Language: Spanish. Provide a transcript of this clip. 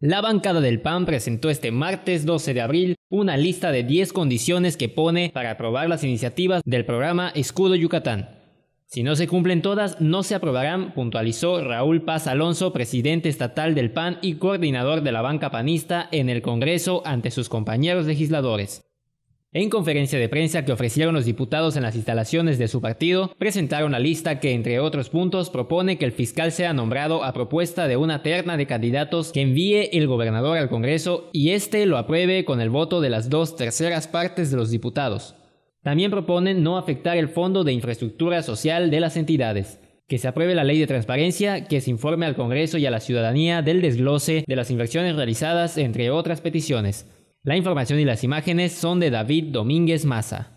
La bancada del PAN presentó este martes 12 de abril una lista de 10 condiciones que pone para aprobar las iniciativas del programa Escudo Yucatán. Si no se cumplen todas, no se aprobarán, puntualizó Raúl Paz Alonso, presidente estatal del PAN y coordinador de la banca panista en el Congreso ante sus compañeros legisladores. En conferencia de prensa que ofrecieron los diputados en las instalaciones de su partido, presentaron la lista que, entre otros puntos, propone que el fiscal sea nombrado a propuesta de una terna de candidatos que envíe el gobernador al Congreso y éste lo apruebe con el voto de las dos terceras partes de los diputados. También proponen no afectar el Fondo de Infraestructura Social de las entidades que se apruebe la ley de transparencia, que se informe al Congreso y a la ciudadanía del desglose de las inversiones realizadas, entre otras peticiones. La información y las imágenes son de David Domínguez Maza.